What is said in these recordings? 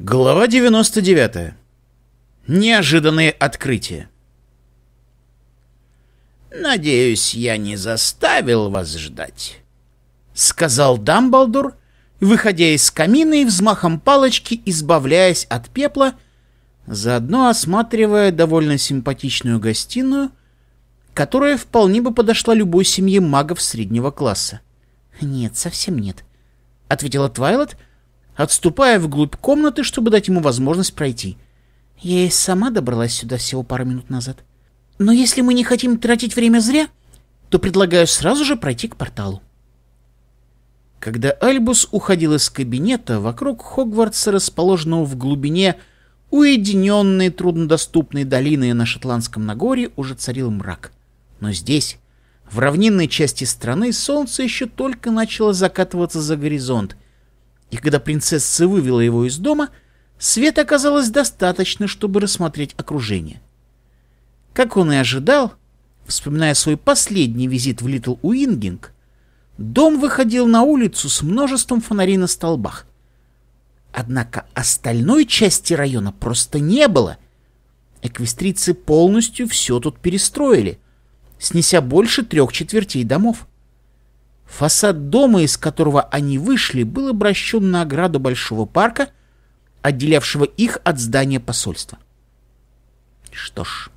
Глава 99. Неожиданные открытия. «Надеюсь, я не заставил вас ждать», — сказал Дамблдор, выходя из камина и взмахом палочки, избавляясь от пепла, заодно осматривая довольно симпатичную гостиную, которая вполне бы подошла любой семье магов среднего класса. «Нет, совсем нет», — ответила Твайлот, отступая вглубь комнаты, чтобы дать ему возможность пройти. Я и сама добралась сюда всего пару минут назад. Но если мы не хотим тратить время зря, то предлагаю сразу же пройти к порталу. Когда Альбус уходил из кабинета, вокруг Хогвартса, расположенного в глубине уединенной труднодоступной долины на Шотландском Нагоре, уже царил мрак. Но здесь, в равнинной части страны, солнце еще только начало закатываться за горизонт, и когда принцесса вывела его из дома, света оказалось достаточно, чтобы рассмотреть окружение. Как он и ожидал, вспоминая свой последний визит в Литл Уингинг, дом выходил на улицу с множеством фонарей на столбах. Однако остальной части района просто не было. Эквестрицы полностью все тут перестроили, снеся больше трех четвертей домов. Фасад дома, из которого они вышли, был обращен на ограду большого парка, отделявшего их от здания посольства. Что ж,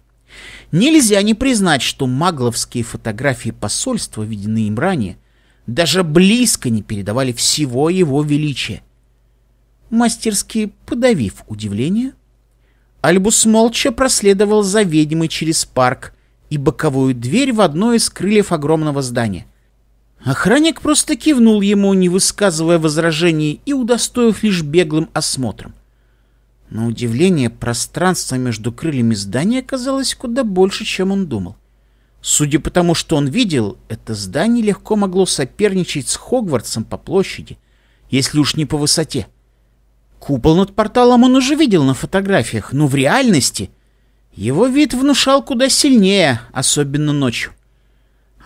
нельзя не признать, что магловские фотографии посольства, виденные им ранее, даже близко не передавали всего его величия. Мастерски подавив удивление, Альбус молча проследовал за ведьмой через парк и боковую дверь в одно из крыльев огромного здания — Охранник просто кивнул ему, не высказывая возражений и удостоив лишь беглым осмотром. На удивление, пространство между крыльями здания казалось куда больше, чем он думал. Судя по тому, что он видел, это здание легко могло соперничать с Хогвартсом по площади, если уж не по высоте. Купол над порталом он уже видел на фотографиях, но в реальности его вид внушал куда сильнее, особенно ночью.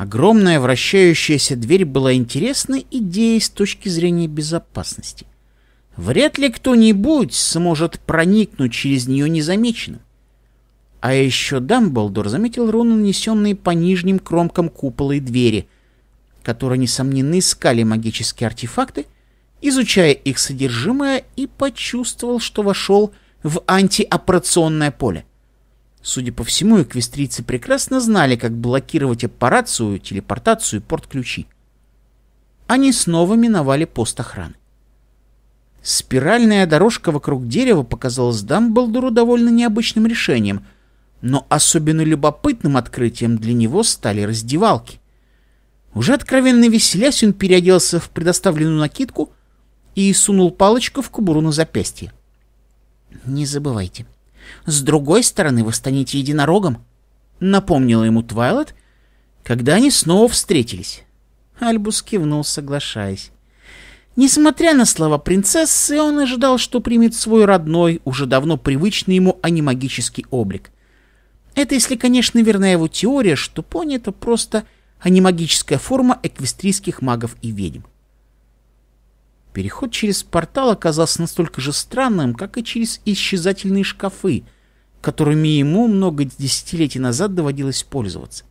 Огромная вращающаяся дверь была интересной идеей с точки зрения безопасности. Вряд ли кто-нибудь сможет проникнуть через нее незамеченным. А еще Дамблдор заметил руны, нанесенные по нижним кромкам купола и двери, которые, несомненно, искали магические артефакты, изучая их содержимое и почувствовал, что вошел в антиоппорационное поле. Судя по всему, эквестрийцы прекрасно знали, как блокировать аппарацию, телепортацию и порт-ключи. Они снова миновали пост охраны. Спиральная дорожка вокруг дерева показалась Дамблдору довольно необычным решением, но особенно любопытным открытием для него стали раздевалки. Уже откровенно веселясь, он переоделся в предоставленную накидку и сунул палочку в кобуру на запястье. «Не забывайте», с другой стороны, вы станете единорогом, напомнила ему Твайлет, когда они снова встретились. Альбус кивнул, соглашаясь. Несмотря на слова принцессы, он ожидал, что примет свой родной, уже давно привычный ему анимагический облик. Это если, конечно, верна его теория, что пони — это просто анимагическая форма эквестрийских магов и ведьм. Переход через портал оказался настолько же странным, как и через исчезательные шкафы, которыми ему много десятилетий назад доводилось пользоваться.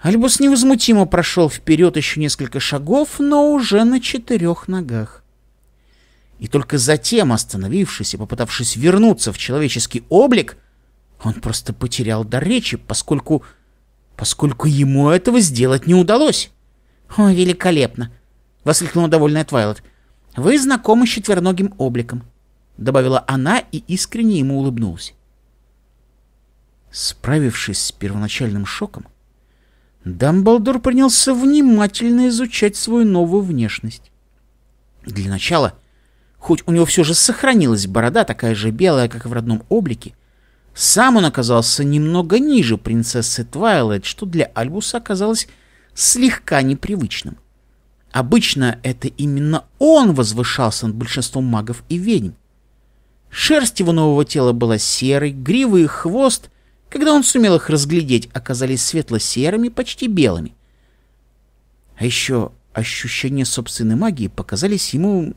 Альбус невозмутимо прошел вперед еще несколько шагов, но уже на четырех ногах. И только затем, остановившись и попытавшись вернуться в человеческий облик, он просто потерял дар речи, поскольку... поскольку ему этого сделать не удалось. — О, великолепно! — воскликнула довольная Твайлот. Вы знакомы с четвероногим обликом, добавила она и искренне ему улыбнулась. Справившись с первоначальным шоком, Дамблдор принялся внимательно изучать свою новую внешность. Для начала, хоть у него все же сохранилась борода, такая же белая, как и в родном облике, сам он оказался немного ниже принцессы Твайлайт, что для Альбуса оказалось слегка непривычным. Обычно это именно он возвышался над большинством магов и ведьм. Шерсть его нового тела была серой, гривы и хвост, когда он сумел их разглядеть, оказались светло-серыми, почти белыми. А еще ощущения собственной магии показались ему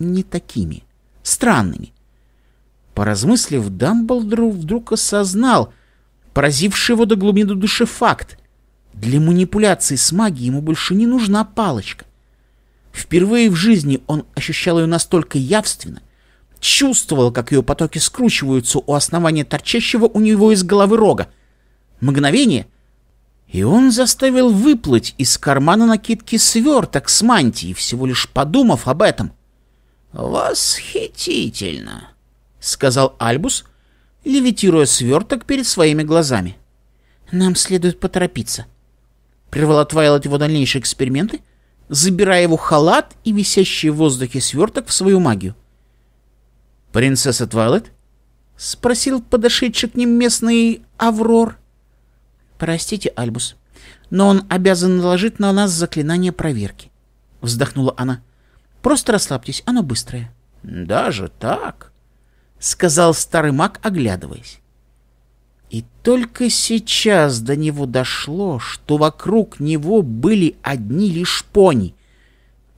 не такими, странными. Поразмыслив, Дамблдор вдруг осознал поразивший его до глубины души факт. Для манипуляции с магией ему больше не нужна палочка. Впервые в жизни он ощущал ее настолько явственно, чувствовал, как ее потоки скручиваются у основания торчащего у него из головы рога. Мгновение, и он заставил выплыть из кармана накидки сверток с мантией, всего лишь подумав об этом. «Восхитительно!» — сказал Альбус, левитируя сверток перед своими глазами. «Нам следует поторопиться», прервала Твайлайт его дальнейшие эксперименты, забирая его халат и висящий в воздухе сверток в свою магию. «Принцесса Твайлайт?» — спросил подошедший к ним местный Аврор. «Простите, Альбус, но он обязан наложить на нас заклинание проверки», — вздохнула она. «Просто расслабьтесь, оно быстрое». «Даже так?» — сказал старый маг, оглядываясь. И только сейчас до него дошло, что вокруг него были одни лишь пони.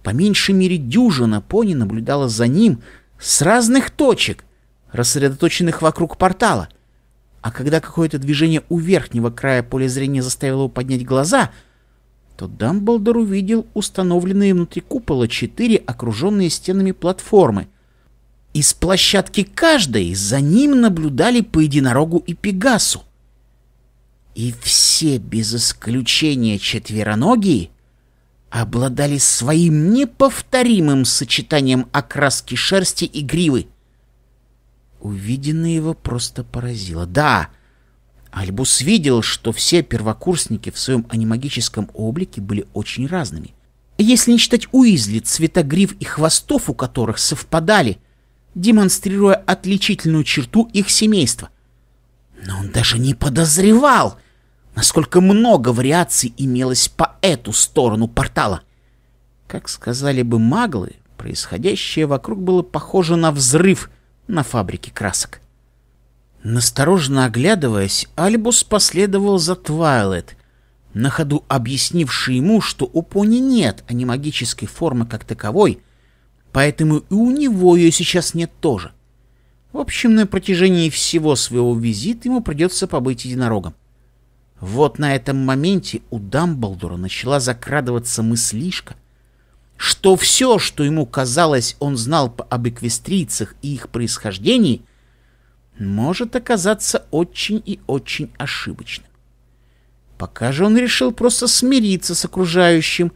По меньшей мере дюжина пони наблюдала за ним с разных точек, рассредоточенных вокруг портала. А когда какое-то движение у верхнего края поля зрения заставило его поднять глаза, то Дамблдор увидел установленные внутри купола четыре окруженные стенами платформы, из площадки каждой за ним наблюдали по единорогу и Пегасу. И все без исключения четвероногие обладали своим неповторимым сочетанием окраски шерсти и гривы. Увиденное его просто поразило. Да, Альбус видел, что все первокурсники в своем анимагическом облике были очень разными. Если не считать Уизли, цвета грив и хвостов у которых совпадали, демонстрируя отличительную черту их семейства. Но он даже не подозревал, насколько много вариаций имелось по эту сторону портала. Как сказали бы маглы, происходящее вокруг было похоже на взрыв на фабрике красок. Настороженно оглядываясь, Альбус последовал за Твайлет, на ходу объяснивший ему, что у пони нет анимагической формы как таковой — поэтому и у него ее сейчас нет тоже. В общем, на протяжении всего своего визита ему придется побыть единорогом. Вот на этом моменте у Дамблдора начала закрадываться мыслишка, что все, что ему казалось, он знал об эквестрийцах и их происхождении, может оказаться очень и очень ошибочным. Пока же он решил просто смириться с окружающим,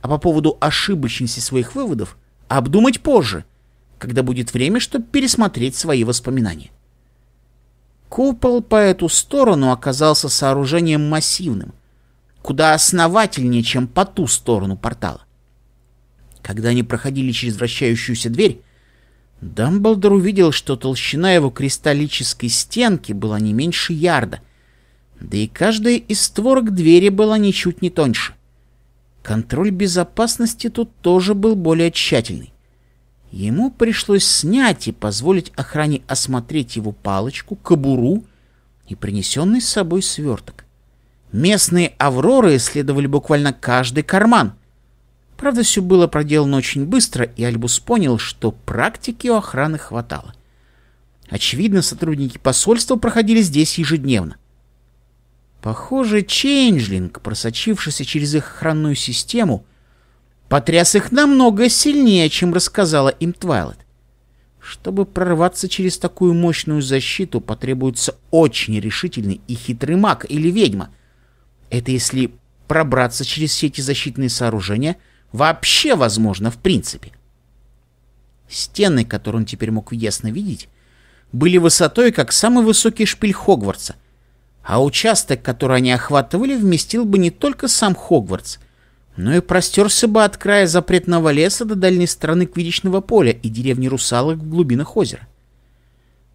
а по поводу ошибочности своих выводов – обдумать позже, когда будет время, чтобы пересмотреть свои воспоминания. Купол по эту сторону оказался сооружением массивным, куда основательнее, чем по ту сторону портала. Когда они проходили через вращающуюся дверь, Дамблдор увидел, что толщина его кристаллической стенки была не меньше ярда, да и каждая из створок двери была ничуть не тоньше. Контроль безопасности тут тоже был более тщательный. Ему пришлось снять и позволить охране осмотреть его палочку, кобуру и принесенный с собой сверток. Местные «Авроры» исследовали буквально каждый карман. Правда, все было проделано очень быстро, и Альбус понял, что практики у охраны хватало. Очевидно, сотрудники посольства проходили здесь ежедневно. Похоже, Чейнджлинг, просочившийся через их охранную систему, потряс их намного сильнее, чем рассказала им Твайлет. Чтобы прорваться через такую мощную защиту, потребуется очень решительный и хитрый маг или ведьма. Это если пробраться через все эти защитные сооружения вообще возможно в принципе. Стены, которые он теперь мог ясно видеть, были высотой, как самый высокий шпиль Хогвартса — а участок, который они охватывали, вместил бы не только сам Хогвартс, но и простерся бы от края запретного леса до дальней стороны Квидичного поля и деревни русалок в глубинах озера.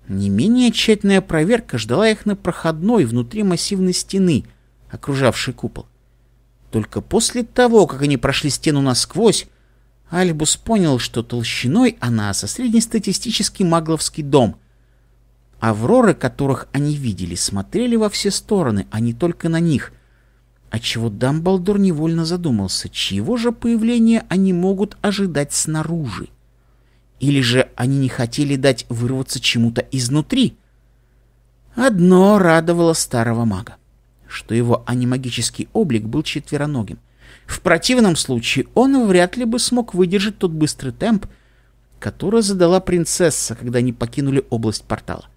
Не менее тщательная проверка ждала их на проходной внутри массивной стены, окружавшей купол. Только после того, как они прошли стену насквозь, Альбус понял, что толщиной она со среднестатистический магловский дом, Авроры, которых они видели, смотрели во все стороны, а не только на них, отчего Дамблдор невольно задумался, чего же появления они могут ожидать снаружи. Или же они не хотели дать вырваться чему-то изнутри? Одно радовало старого мага, что его анимагический облик был четвероногим. В противном случае он вряд ли бы смог выдержать тот быстрый темп, который задала принцесса, когда они покинули область портала.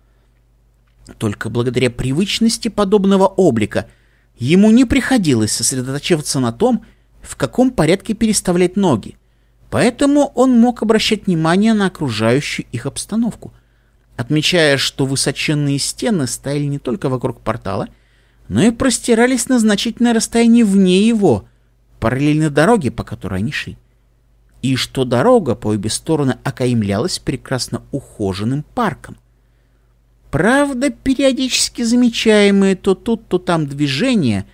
Только благодаря привычности подобного облика ему не приходилось сосредотачиваться на том, в каком порядке переставлять ноги. Поэтому он мог обращать внимание на окружающую их обстановку, отмечая, что высоченные стены стояли не только вокруг портала, но и простирались на значительное расстояние вне его, параллельно дороге, по которой они шли. И что дорога по обе стороны окаймлялась прекрасно ухоженным парком. Правда, периодически замечаемые то тут, то там движения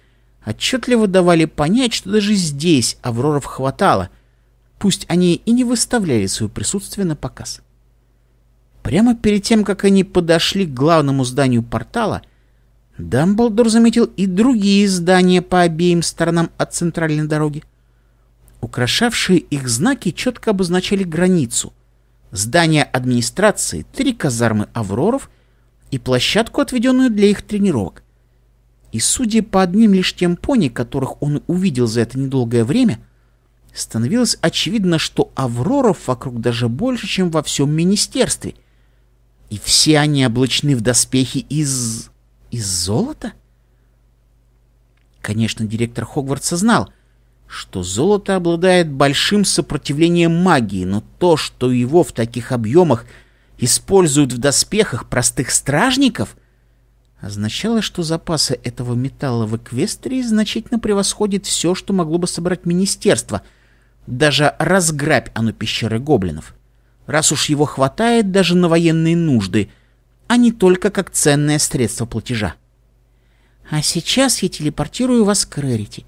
отчетливо давали понять, что даже здесь Авроров хватало, пусть они и не выставляли свое присутствие на показ. Прямо перед тем, как они подошли к главному зданию портала, Дамблдор заметил и другие здания по обеим сторонам от центральной дороги. Украшавшие их знаки четко обозначали границу. Здание администрации, три казармы Авроров — и площадку, отведенную для их тренировок. И судя по одним лишь тем пони, которых он увидел за это недолгое время, становилось очевидно, что авроров вокруг даже больше, чем во всем министерстве. И все они облачены в доспехи из... из золота? Конечно, директор Хогвартса знал, что золото обладает большим сопротивлением магии, но то, что его в таких объемах – используют в доспехах простых стражников, означало, что запасы этого металла в Эквестрии значительно превосходят все, что могло бы собрать министерство, даже разграбь оно пещеры гоблинов. Раз уж его хватает даже на военные нужды, а не только как ценное средство платежа. А сейчас я телепортирую вас к Рерити.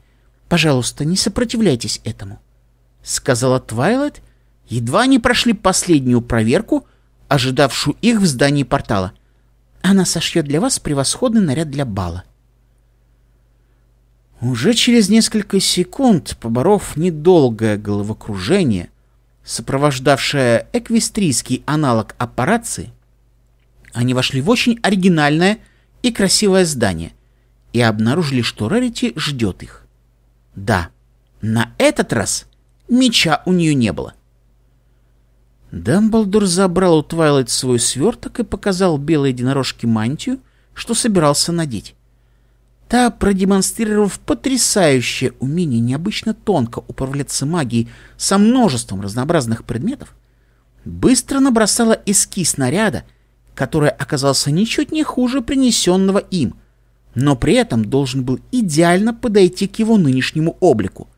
Пожалуйста, не сопротивляйтесь этому, — сказала Твайлайт. Едва они прошли последнюю проверку — ожидавшую их в здании портала. Она сошьет для вас превосходный наряд для бала. Уже через несколько секунд, поборов недолгое головокружение, сопровождавшее эквестрийский аналог аппарации, они вошли в очень оригинальное и красивое здание и обнаружили, что Рарити ждет их. Да, на этот раз меча у нее не было — Дамблдор забрал у Твайлайт свой сверток и показал белой единорожке мантию, что собирался надеть. Та, продемонстрировав потрясающее умение необычно тонко управляться магией со множеством разнообразных предметов, быстро набросала эскиз наряда, который оказался ничуть не хуже принесенного им, но при этом должен был идеально подойти к его нынешнему облику.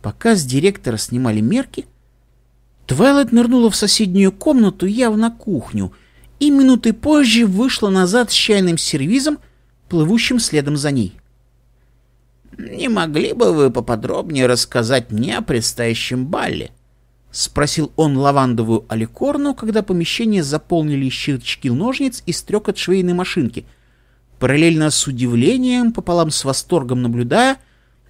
Пока с директора снимали мерки, Твайлайт нырнула в соседнюю комнату, явно кухню, и минуты позже вышла назад с чайным сервизом, плывущим следом за ней. «Не могли бы вы поподробнее рассказать мне о предстоящем балле?» — спросил он лавандовую аликорну, когда помещение заполнили щелчки ножниц и стрекот швейной машинки, параллельно с удивлением, пополам с восторгом наблюдая,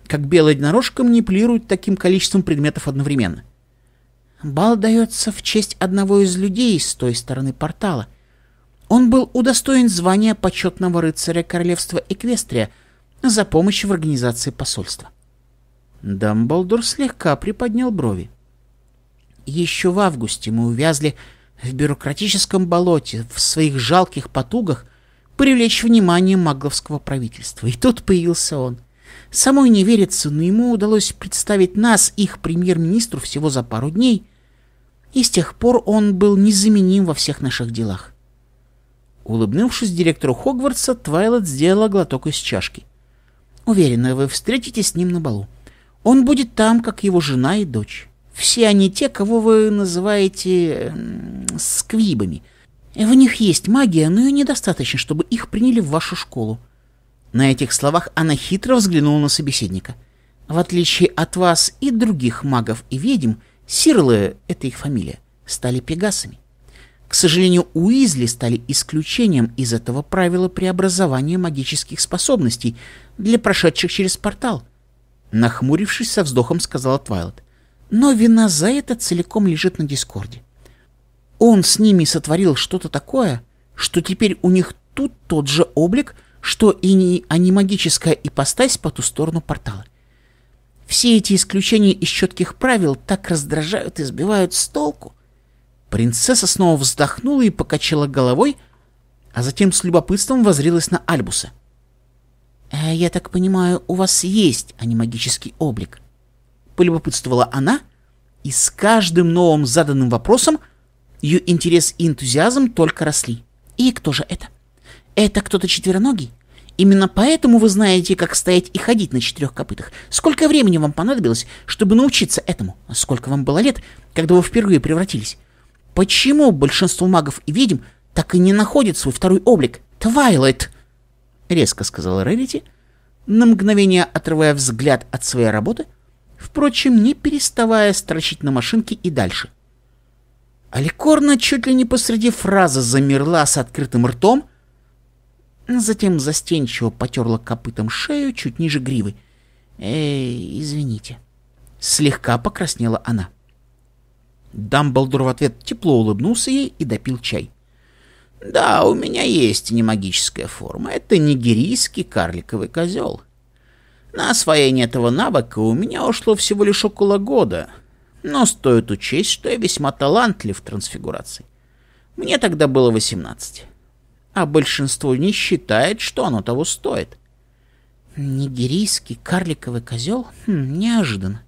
как белая единорожка манипулирует таким количеством предметов одновременно. — Бал дается в честь одного из людей с той стороны портала. Он был удостоен звания почетного рыцаря королевства Эквестрия за помощь в организации посольства. Дамблдор слегка приподнял брови. Еще в августе мы увязли в бюрократическом болоте, в своих жалких потугах привлечь внимание магловского правительства. И тут появился он. Самой не верится, но ему удалось представить нас, их премьер-министру, всего за пару дней — и с тех пор он был незаменим во всех наших делах. Улыбнувшись директору Хогвартса, Твайлет сделала глоток из чашки. «Уверена, вы встретитесь с ним на балу. Он будет там, как его жена и дочь. Все они те, кого вы называете... Эм, сквибами. В них есть магия, но ее недостаточно, чтобы их приняли в вашу школу». На этих словах она хитро взглянула на собеседника. «В отличие от вас и других магов и ведьм, — Сирлы — это их фамилия, стали пегасами. К сожалению, Уизли стали исключением из этого правила преобразования магических способностей для прошедших через портал. Нахмурившись со вздохом, сказала Твайлот. Но вина за это целиком лежит на Дискорде. Он с ними сотворил что-то такое, что теперь у них тут тот же облик, что и не, а не магическая ипостась по ту сторону портала. Все эти исключения из четких правил так раздражают и сбивают с толку. Принцесса снова вздохнула и покачала головой, а затем с любопытством возрилась на Альбуса. «Э, «Я так понимаю, у вас есть анимагический облик?» Полюбопытствовала она, и с каждым новым заданным вопросом ее интерес и энтузиазм только росли. «И кто же это? Это кто-то четвероногий? Именно поэтому вы знаете, как стоять и ходить на четырех копытах. Сколько времени вам понадобилось, чтобы научиться этому? А сколько вам было лет, когда вы впервые превратились? Почему большинство магов и ведьм так и не находят свой второй облик? Твайлайт!» — резко сказала Рерити, на мгновение отрывая взгляд от своей работы, впрочем, не переставая строчить на машинке и дальше. Аликорна чуть ли не посреди фразы замерла с открытым ртом — Затем застенчиво потерла копытом шею чуть ниже гривы. «Эй, извините». Слегка покраснела она. Дамблдор в ответ тепло улыбнулся ей и допил чай. «Да, у меня есть немагическая форма. Это нигерийский карликовый козел. На освоение этого навыка у меня ушло всего лишь около года, но стоит учесть, что я весьма талантлив в трансфигурации. Мне тогда было восемнадцать а большинство не считает, что оно того стоит. Нигерийский карликовый козел? Хм, неожиданно.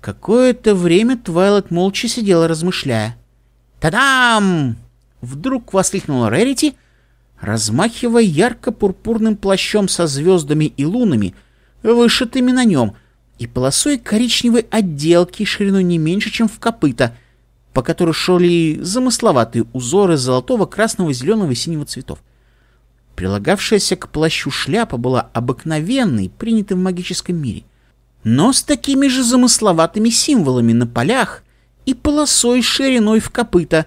Какое-то время Твайлот молча сидела, размышляя. «Та-дам!» Вдруг воскликнула Рерити, размахивая ярко-пурпурным плащом со звездами и лунами, вышитыми на нем, и полосой коричневой отделки шириной не меньше, чем в копыта — по которой шли замысловатые узоры золотого, красного, зеленого и синего цветов. Прилагавшаяся к плащу шляпа была обыкновенной, принятой в магическом мире, но с такими же замысловатыми символами на полях и полосой шириной в копыта,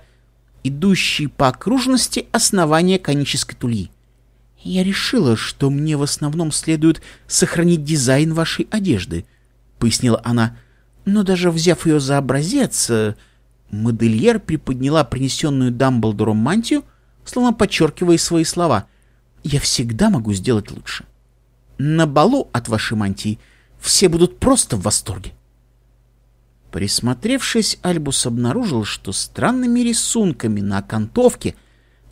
идущей по окружности основания конической тульи. Я решила, что мне в основном следует сохранить дизайн вашей одежды, — пояснила она. Но даже взяв ее за образец, э, Модельер приподняла принесенную Дамблдором мантию, словно подчеркивая свои слова. «Я всегда могу сделать лучше. На балу от вашей мантии все будут просто в восторге». Присмотревшись, Альбус обнаружил, что странными рисунками на окантовке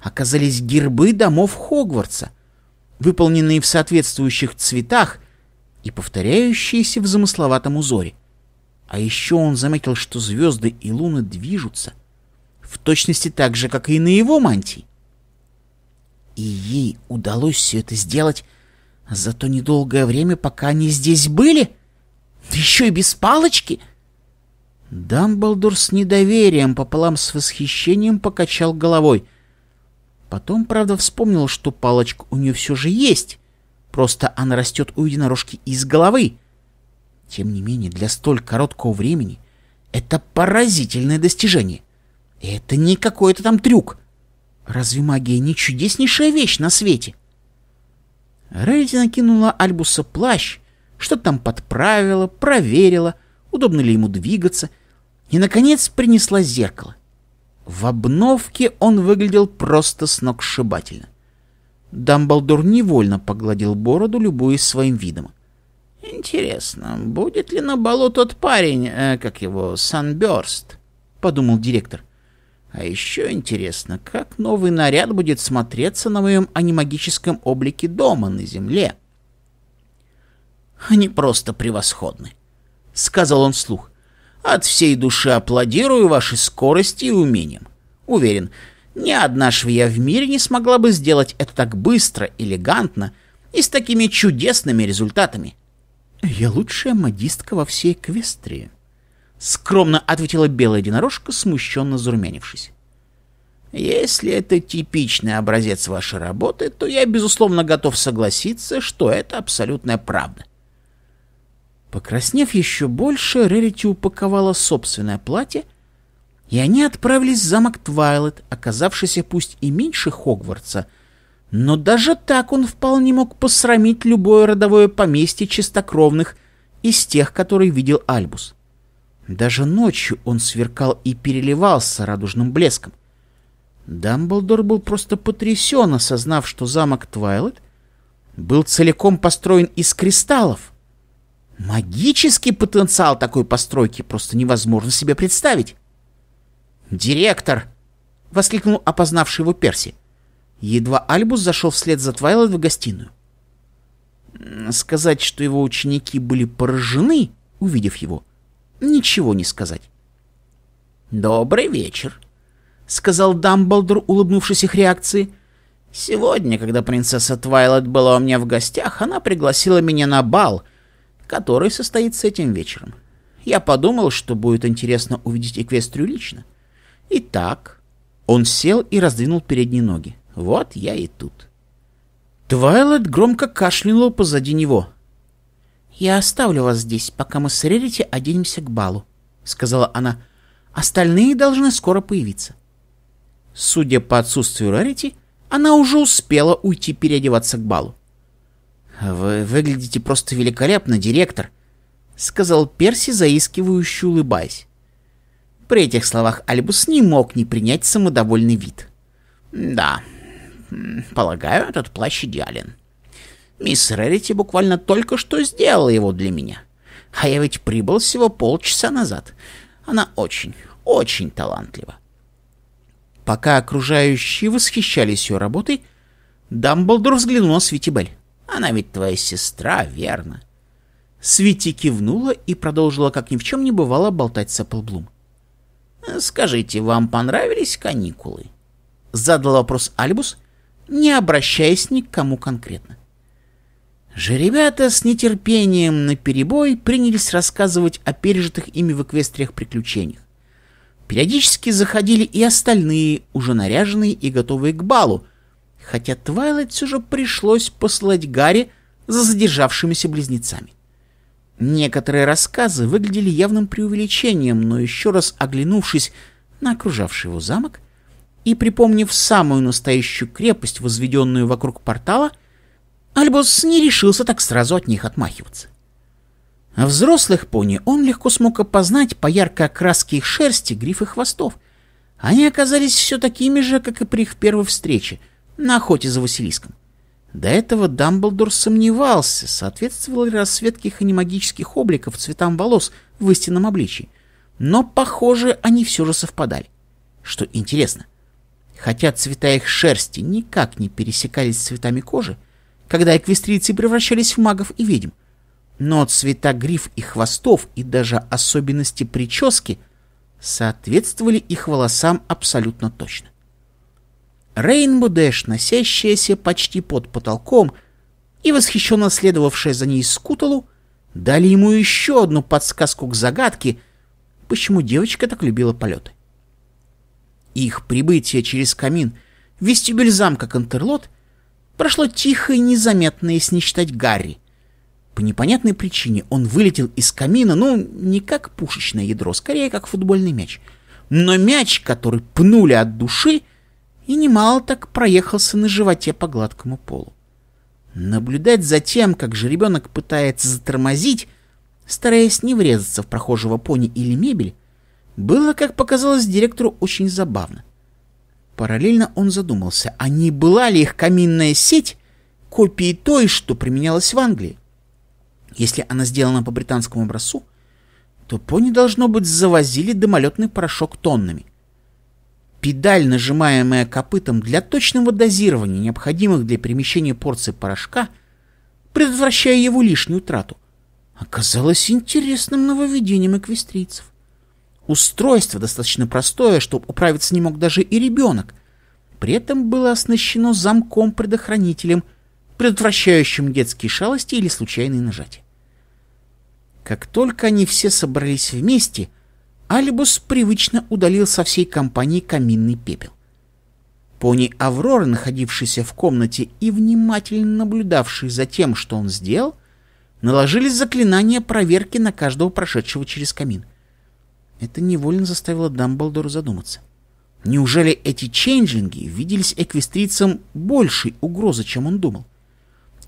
оказались гербы домов Хогвартса, выполненные в соответствующих цветах и повторяющиеся в замысловатом узоре. А еще он заметил, что звезды и луны движутся, в точности так же, как и на его мантии. И ей удалось все это сделать за то недолгое время, пока они здесь были? Да еще и без палочки! Дамблдор с недоверием пополам с восхищением покачал головой. Потом, правда, вспомнил, что палочка у нее все же есть. Просто она растет у единорожки из головы. Тем не менее, для столь короткого времени это поразительное достижение. Это не какой-то там трюк. Разве магия не чудеснейшая вещь на свете? Рарити накинула Альбуса плащ, что-то там подправила, проверила, удобно ли ему двигаться, и, наконец, принесла зеркало. В обновке он выглядел просто сногсшибательно. Дамблдор невольно погладил бороду, любуясь своим видом. «Интересно, будет ли на балу тот парень, э, как его, Санберст?» — подумал директор. «А еще интересно, как новый наряд будет смотреться на моем анимагическом облике дома на земле?» «Они просто превосходны», — сказал он вслух. «От всей души аплодирую вашей скорости и умением. Уверен, ни одна швея в мире не смогла бы сделать это так быстро, элегантно и с такими чудесными результатами. «Я лучшая модистка во всей квестрии. скромно ответила белая единорожка, смущенно зарумянившись. «Если это типичный образец вашей работы, то я, безусловно, готов согласиться, что это абсолютная правда». Покраснев еще больше, Рерити упаковала собственное платье, и они отправились в замок Твайлет, оказавшийся пусть и меньше Хогвартса — но даже так он вполне мог посрамить любое родовое поместье чистокровных из тех, которые видел Альбус. Даже ночью он сверкал и переливался радужным блеском. Дамблдор был просто потрясен, осознав, что замок Твайлет был целиком построен из кристаллов. Магический потенциал такой постройки просто невозможно себе представить. «Директор!» — воскликнул опознавший его Перси. Едва Альбус зашел вслед за Твайлот в гостиную. Сказать, что его ученики были поражены, увидев его, ничего не сказать. «Добрый вечер», — сказал Дамблдор, улыбнувшись их реакции. «Сегодня, когда принцесса Твайлот была у меня в гостях, она пригласила меня на бал, который состоится этим вечером. Я подумал, что будет интересно увидеть Эквестрию лично. Итак...» Он сел и раздвинул передние ноги. Вот я и тут. Твайлайт громко кашлянула позади него. «Я оставлю вас здесь, пока мы с Рерити оденемся к балу», — сказала она. «Остальные должны скоро появиться». Судя по отсутствию Рерити, она уже успела уйти переодеваться к балу. «Вы выглядите просто великолепно, директор», — сказал Перси, заискивающе улыбаясь. При этих словах Альбус не мог не принять самодовольный вид. «Да, Полагаю, этот плащ идеален. Мисс Рерити буквально только что сделала его для меня. А я ведь прибыл всего полчаса назад. Она очень, очень талантлива. Пока окружающие восхищались ее работой, Дамблдор взглянул на Свитибель. «Она ведь твоя сестра, верно?» Свити кивнула и продолжила, как ни в чем не бывало, болтать с Эпплблум. «Скажите, вам понравились каникулы?» Задал вопрос Альбус, не обращаясь ни к кому конкретно. Жеребята с нетерпением наперебой принялись рассказывать о пережитых ими в эквестриях приключениях. Периодически заходили и остальные, уже наряженные и готовые к балу, хотя Твайлайт все же пришлось послать Гарри за задержавшимися близнецами. Некоторые рассказы выглядели явным преувеличением, но еще раз оглянувшись на окружавший его замок, и, припомнив самую настоящую крепость, возведенную вокруг портала, Альбус не решился так сразу от них отмахиваться. А взрослых пони он легко смог опознать по яркой окраске их шерсти, гриф и хвостов. Они оказались все такими же, как и при их первой встрече, на охоте за Василиском. До этого Дамблдор сомневался, соответствовало ли расцветке их анимагических обликов цветам волос в истинном обличии. Но, похоже, они все же совпадали. Что интересно, Хотя цвета их шерсти никак не пересекались с цветами кожи, когда эквестрийцы превращались в магов и ведьм. Но цвета гриф и хвостов и даже особенности прически соответствовали их волосам абсолютно точно. Рейнбо Дэш, носящаяся почти под потолком и восхищенно следовавшая за ней Скуталу, дали ему еще одну подсказку к загадке, почему девочка так любила полеты. Их прибытие через камин в вестибюль замка Контерлот прошло тихо и незаметно, если не считать Гарри. По непонятной причине он вылетел из камина, ну, не как пушечное ядро, скорее как футбольный мяч. Но мяч, который пнули от души, и немало так проехался на животе по гладкому полу. Наблюдать за тем, как ребенок пытается затормозить, стараясь не врезаться в прохожего пони или мебель, было, как показалось директору, очень забавно. Параллельно он задумался, а не была ли их каминная сеть копией той, что применялась в Англии? Если она сделана по британскому образцу, то пони, должно быть, завозили дымолетный порошок тоннами. Педаль, нажимаемая копытом для точного дозирования необходимых для перемещения порции порошка, предотвращая его лишнюю трату, оказалась интересным нововведением эквестрийцев. Устройство достаточно простое, чтобы управиться не мог даже и ребенок. При этом было оснащено замком-предохранителем, предотвращающим детские шалости или случайные нажатия. Как только они все собрались вместе, Альбус привычно удалил со всей компании каминный пепел. Пони Аврора, находившийся в комнате и внимательно наблюдавший за тем, что он сделал, наложили заклинание проверки на каждого прошедшего через камин. Это невольно заставило Дамблдора задуматься. Неужели эти чейнджинги виделись эквестрийцам большей угрозы, чем он думал?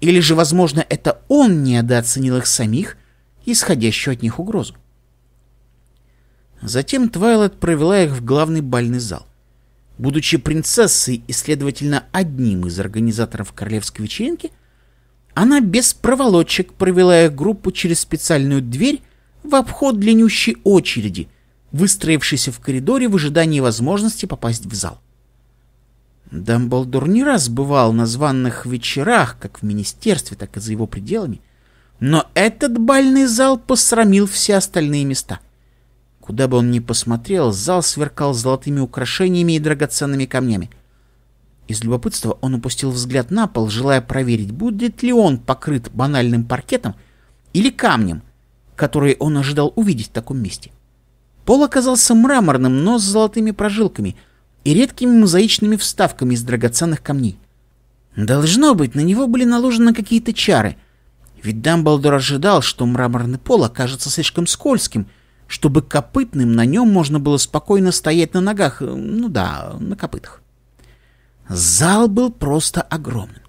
Или же, возможно, это он недооценил их самих, исходящую от них угрозу? Затем Твайлайт провела их в главный бальный зал. Будучи принцессой и, следовательно, одним из организаторов королевской вечеринки, она без проволочек провела их группу через специальную дверь в обход длиннющей очереди, выстроившийся в коридоре в ожидании возможности попасть в зал. Дамблдор не раз бывал на званных вечерах, как в министерстве, так и за его пределами, но этот бальный зал посрамил все остальные места. Куда бы он ни посмотрел, зал сверкал золотыми украшениями и драгоценными камнями. Из любопытства он упустил взгляд на пол, желая проверить, будет ли он покрыт банальным паркетом или камнем, который он ожидал увидеть в таком месте. — Пол оказался мраморным, но с золотыми прожилками и редкими мозаичными вставками из драгоценных камней. Должно быть, на него были наложены какие-то чары, ведь Дамблдор ожидал, что мраморный пол окажется слишком скользким, чтобы копытным на нем можно было спокойно стоять на ногах, э, ну да, на копытах. Зал был просто огромным.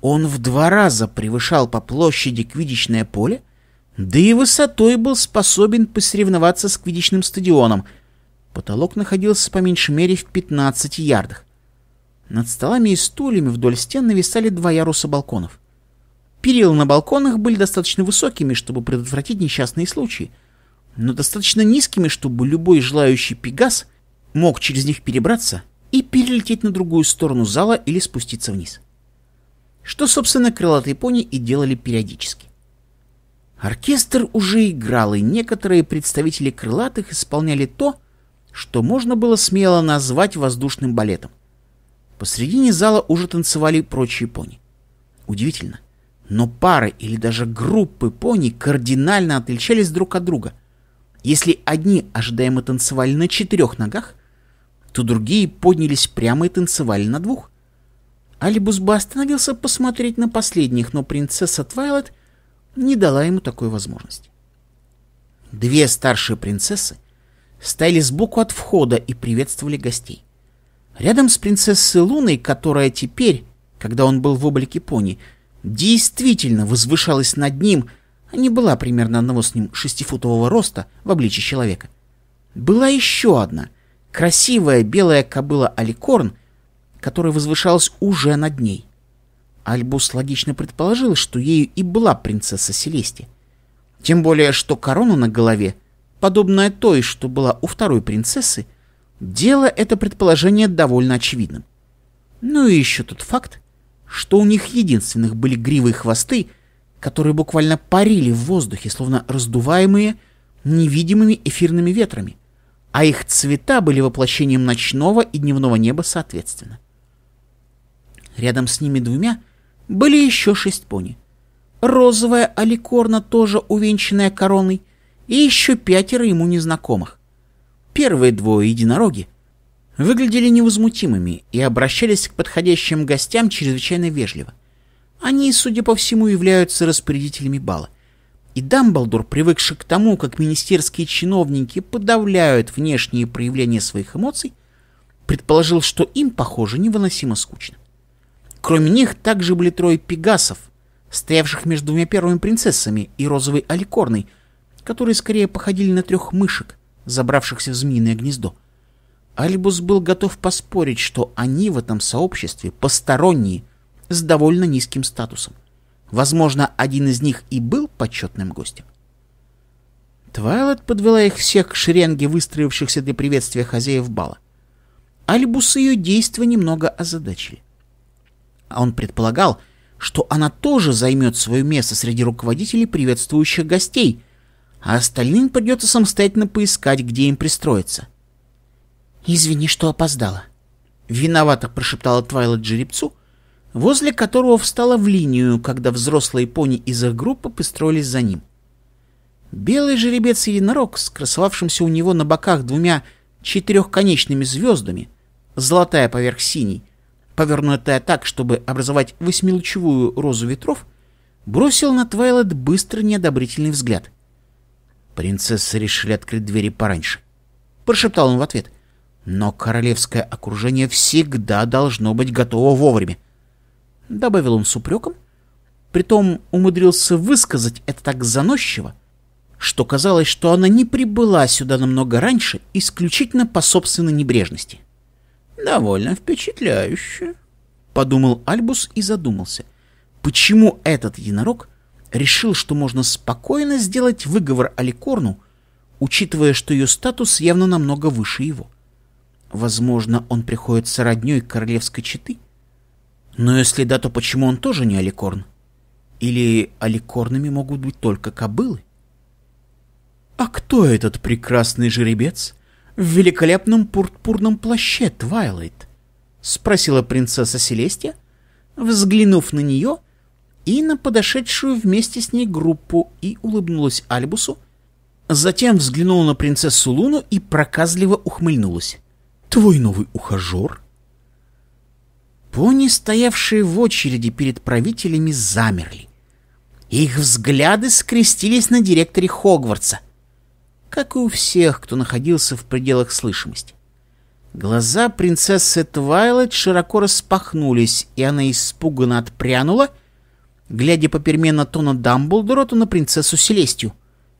Он в два раза превышал по площади квидичное поле, да и высотой был способен посоревноваться с квидичным стадионом. Потолок находился по меньшей мере в 15 ярдах. Над столами и стульями вдоль стен нависали два яруса балконов. Перила на балконах были достаточно высокими, чтобы предотвратить несчастные случаи, но достаточно низкими, чтобы любой желающий пегас мог через них перебраться и перелететь на другую сторону зала или спуститься вниз. Что, собственно, крылатые пони и делали периодически. Оркестр уже играл, и некоторые представители крылатых исполняли то, что можно было смело назвать воздушным балетом. Посредине зала уже танцевали прочие пони. Удивительно, но пары или даже группы пони кардинально отличались друг от друга. Если одни ожидаемо танцевали на четырех ногах, то другие поднялись прямо и танцевали на двух. Алибус бы остановился посмотреть на последних, но принцесса Твайлет — не дала ему такой возможности. Две старшие принцессы стояли сбоку от входа и приветствовали гостей. Рядом с принцессой Луной, которая теперь, когда он был в облике пони, действительно возвышалась над ним, а не была примерно одного с ним шестифутового роста в обличии человека. Была еще одна, красивая белая кобыла Аликорн, которая возвышалась уже над ней. Альбус логично предположил, что ею и была принцесса Селести. Тем более, что корона на голове, подобная той, что была у второй принцессы, дело это предположение довольно очевидным. Ну и еще тот факт, что у них единственных были гривы и хвосты, которые буквально парили в воздухе, словно раздуваемые невидимыми эфирными ветрами, а их цвета были воплощением ночного и дневного неба соответственно. Рядом с ними двумя были еще шесть пони. Розовая аликорна, тоже увенчанная короной, и еще пятеро ему незнакомых. Первые двое единороги выглядели невозмутимыми и обращались к подходящим гостям чрезвычайно вежливо. Они, судя по всему, являются распорядителями бала. И Дамблдор, привыкший к тому, как министерские чиновники подавляют внешние проявления своих эмоций, предположил, что им, похоже, невыносимо скучно. Кроме них также были трое пегасов, стоявших между двумя первыми принцессами и розовой аликорной, которые скорее походили на трех мышек, забравшихся в змеиное гнездо. Альбус был готов поспорить, что они в этом сообществе посторонние, с довольно низким статусом. Возможно, один из них и был почетным гостем. Твайлет подвела их всех к шеренге выстроившихся для приветствия хозяев бала. Альбус ее действия немного озадачили. А он предполагал, что она тоже займет свое место среди руководителей приветствующих гостей, а остальным придется самостоятельно поискать, где им пристроиться. «Извини, что опоздала», — виновато прошептала Твайлет жеребцу, возле которого встала в линию, когда взрослые пони из их группы пристроились за ним. Белый жеребец-единорог с красовавшимся у него на боках двумя четырехконечными звездами, золотая поверх синий повернутая так, чтобы образовать восьмилучевую розу ветров, бросил на Твайлет быстрый неодобрительный взгляд. Принцессы решили открыть двери пораньше. Прошептал он в ответ. Но королевское окружение всегда должно быть готово вовремя. Добавил он с упреком. Притом умудрился высказать это так заносчиво, что казалось, что она не прибыла сюда намного раньше исключительно по собственной небрежности. — «Довольно впечатляюще», — подумал Альбус и задумался. «Почему этот единорог решил, что можно спокойно сделать выговор Аликорну, учитывая, что ее статус явно намного выше его? Возможно, он приходит с родней королевской четы? Но если да, то почему он тоже не Аликорн? Или Аликорнами могут быть только кобылы?» «А кто этот прекрасный жеребец?» в великолепном пурпурном плаще, Твайлайт?» — спросила принцесса Селестия, взглянув на нее и на подошедшую вместе с ней группу, и улыбнулась Альбусу, затем взглянула на принцессу Луну и проказливо ухмыльнулась. «Твой новый ухажер?» Пони, стоявшие в очереди перед правителями, замерли. Их взгляды скрестились на директоре Хогвартса — как и у всех, кто находился в пределах слышимости. Глаза принцессы Твайлайт широко распахнулись, и она испуганно отпрянула, глядя попеременно то на Дамблдора, то на принцессу Селестию.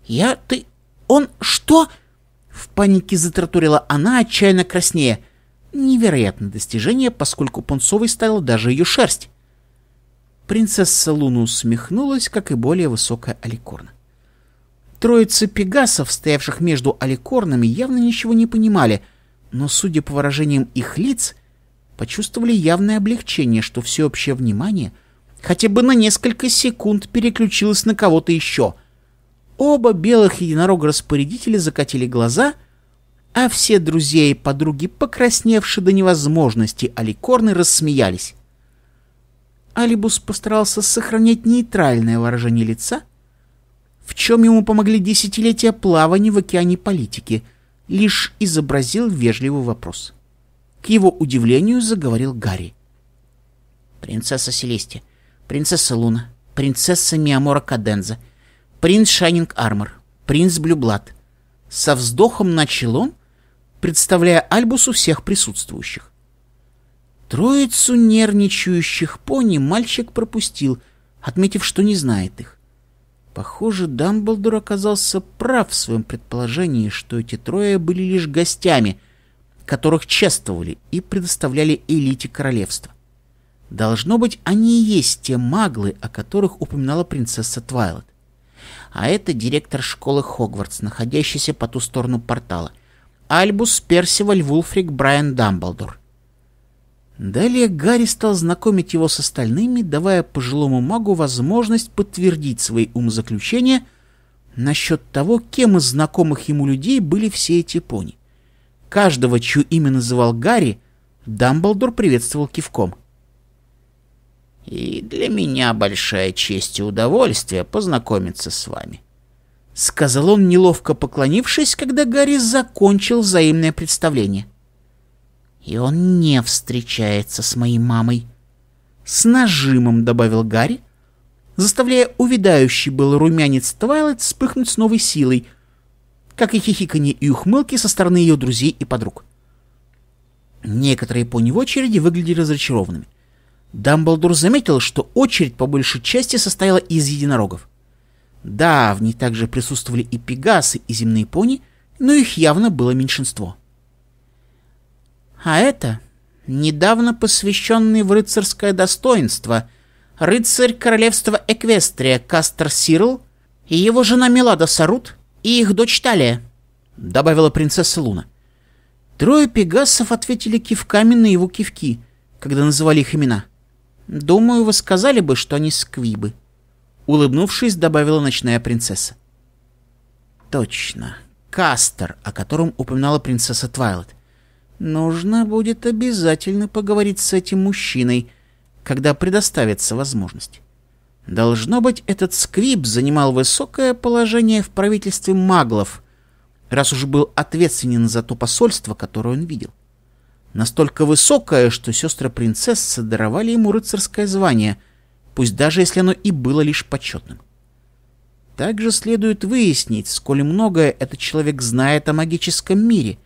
«Я... ты... он... что?» В панике затратурила она, отчаянно краснея. Невероятное достижение, поскольку пунцовой стала даже ее шерсть. Принцесса Луна усмехнулась, как и более высокая Аликорна. Троица пегасов, стоявших между аликорнами, явно ничего не понимали, но, судя по выражениям их лиц, почувствовали явное облегчение, что всеобщее внимание хотя бы на несколько секунд переключилось на кого-то еще. Оба белых единорога-распорядителя закатили глаза, а все друзья и подруги, покрасневшие до невозможности, аликорны рассмеялись. Алибус постарался сохранять нейтральное выражение лица — в чем ему помогли десятилетия плавания в океане политики, лишь изобразил вежливый вопрос. К его удивлению заговорил Гарри. «Принцесса Селестия, принцесса Луна, принцесса Миамора Каденза, принц Шайнинг Армор, принц Блюблад». Со вздохом начал он, представляя Альбусу всех присутствующих. Троицу нервничающих пони мальчик пропустил, отметив, что не знает их. Похоже, Дамблдор оказался прав в своем предположении, что эти трое были лишь гостями, которых чествовали и предоставляли элите королевства. Должно быть, они и есть те маглы, о которых упоминала принцесса Твайлет. А это директор школы Хогвартс, находящийся по ту сторону портала. Альбус Персиваль Вулфрик Брайан Дамблдор. Далее Гарри стал знакомить его с остальными, давая пожилому магу возможность подтвердить свои умозаключения насчет того, кем из знакомых ему людей были все эти пони. Каждого, чью имя называл Гарри, Дамблдор приветствовал кивком. «И для меня большая честь и удовольствие познакомиться с вами», — сказал он, неловко поклонившись, когда Гарри закончил взаимное представление. И он не встречается с моей мамой. С нажимом добавил Гарри, заставляя увядающий был румянец Твайлайт вспыхнуть с новой силой, как и хихиканье и ухмылки со стороны ее друзей и подруг. Некоторые по него очереди выглядели разочарованными. Дамблдор заметил, что очередь по большей части состояла из единорогов. Да, в ней также присутствовали и пегасы, и земные пони, но их явно было меньшинство. А это недавно посвященный в рыцарское достоинство рыцарь королевства Эквестрия Кастер Сирл и его жена Мелада Сарут и их дочь Талия, — добавила принцесса Луна. Трое пегасов ответили кивками на его кивки, когда называли их имена. Думаю, вы сказали бы, что они сквибы. Улыбнувшись, добавила ночная принцесса. Точно, Кастер, о котором упоминала принцесса Твайлет — Нужно будет обязательно поговорить с этим мужчиной, когда предоставится возможность. Должно быть, этот скрип занимал высокое положение в правительстве маглов, раз уж был ответственен за то посольство, которое он видел. Настолько высокое, что сестры-принцессы даровали ему рыцарское звание, пусть даже если оно и было лишь почетным. Также следует выяснить, сколь многое этот человек знает о магическом мире,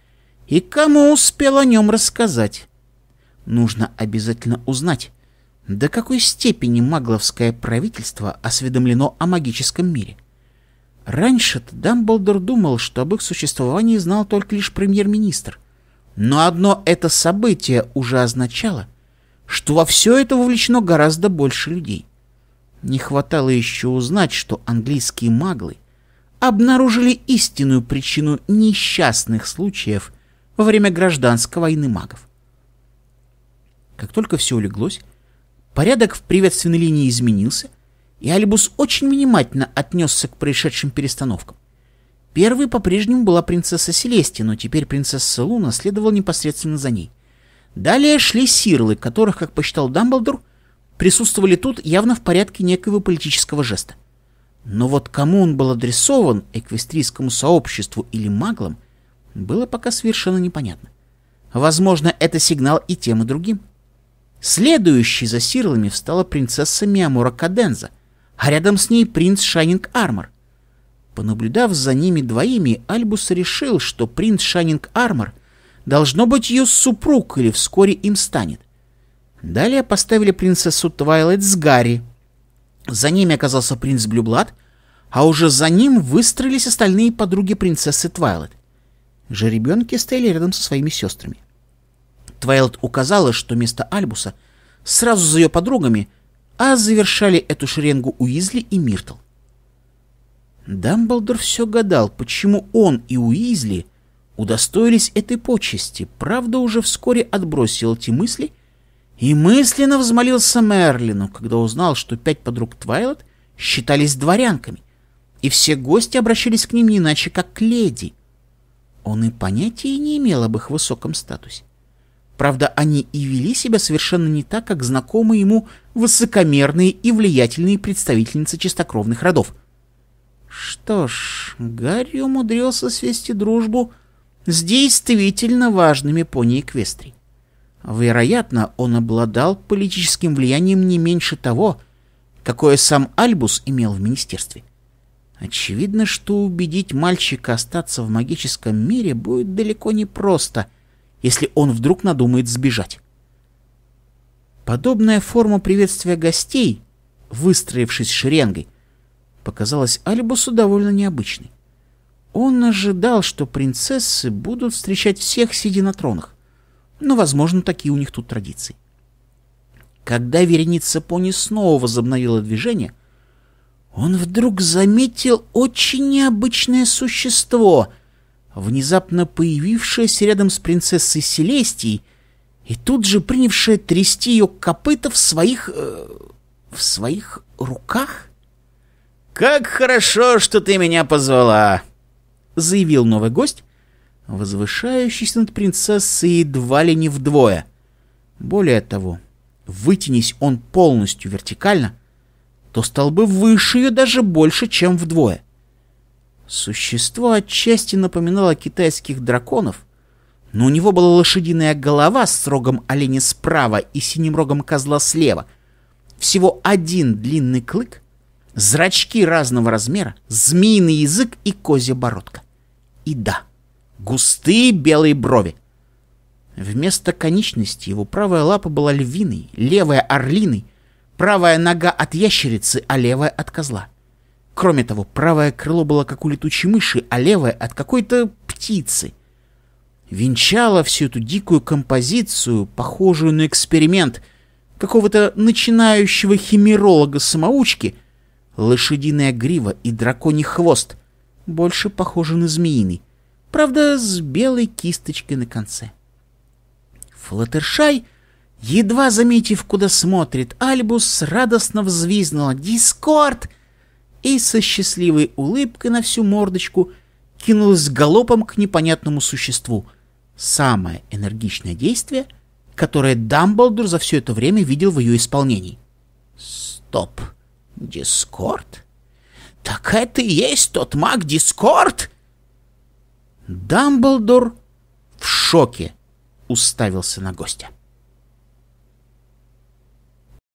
и кому успел о нем рассказать. Нужно обязательно узнать, до какой степени магловское правительство осведомлено о магическом мире. Раньше-то Дамблдор думал, что об их существовании знал только лишь премьер-министр. Но одно это событие уже означало, что во все это вовлечено гораздо больше людей. Не хватало еще узнать, что английские маглы обнаружили истинную причину несчастных случаев во время гражданской войны магов. Как только все улеглось, порядок в приветственной линии изменился, и Альбус очень внимательно отнесся к происшедшим перестановкам. Первой по-прежнему была принцесса Селестия, но теперь принцесса Луна следовала непосредственно за ней. Далее шли сирлы, которых, как посчитал Дамблдор, присутствовали тут явно в порядке некоего политического жеста. Но вот кому он был адресован, эквестрийскому сообществу или маглам, было пока совершенно непонятно. Возможно, это сигнал и тем, и другим. Следующей за Сирлами встала принцесса Миамура Каденза, а рядом с ней принц Шайнинг Армор. Понаблюдав за ними двоими, Альбус решил, что принц Шайнинг Армор должно быть ее супруг или вскоре им станет. Далее поставили принцессу Твайлайт с Гарри. За ними оказался принц Блюблад, а уже за ним выстроились остальные подруги принцессы Твайлайт. Жеребенки стояли рядом со своими сестрами. Твайлд указала, что место Альбуса сразу за ее подругами, а завершали эту шеренгу Уизли и Миртл. Дамблдор все гадал, почему он и Уизли удостоились этой почести, правда уже вскоре отбросил эти мысли и мысленно взмолился Мерлину, когда узнал, что пять подруг Твайлот считались дворянками, и все гости обращались к ним не иначе, как к леди — он и понятия не имел об их высоком статусе. Правда, они и вели себя совершенно не так, как знакомые ему высокомерные и влиятельные представительницы чистокровных родов. Что ж, Гарри умудрился свести дружбу с действительно важными пони Эквестрии. Вероятно, он обладал политическим влиянием не меньше того, какое сам Альбус имел в министерстве. — Очевидно, что убедить мальчика остаться в магическом мире будет далеко не просто, если он вдруг надумает сбежать. Подобная форма приветствия гостей, выстроившись шеренгой, показалась Альбусу довольно необычной. Он ожидал, что принцессы будут встречать всех, сидя на тронах. Но, возможно, такие у них тут традиции. Когда вереница пони снова возобновила движение — он вдруг заметил очень необычное существо, внезапно появившееся рядом с принцессой Селестией и тут же принявшее трясти ее копыта в своих... Э, в своих руках. «Как хорошо, что ты меня позвала!» — заявил новый гость, возвышающийся над принцессой едва ли не вдвое. Более того, вытянись он полностью вертикально — то стал бы выше ее даже больше, чем вдвое. Существо отчасти напоминало китайских драконов, но у него была лошадиная голова с рогом оленя справа и синим рогом козла слева, всего один длинный клык, зрачки разного размера, змеиный язык и козья бородка. И да, густые белые брови. Вместо конечности его правая лапа была львиной, левая — орлиной, Правая нога от ящерицы, а левая от козла. Кроме того, правое крыло было как у летучей мыши, а левое от какой-то птицы. Венчала всю эту дикую композицию, похожую на эксперимент какого-то начинающего химеролога-самоучки, лошадиная грива и драконий хвост, больше похожий на змеиный, правда, с белой кисточкой на конце. Флаттершай — Едва заметив, куда смотрит, Альбус радостно взвизгнула «Дискорд!» и со счастливой улыбкой на всю мордочку кинулась галопом к непонятному существу. Самое энергичное действие, которое Дамблдор за все это время видел в ее исполнении. «Стоп! Дискорд? Так это и есть тот маг Дискорд?» Дамблдор в шоке уставился на гостя.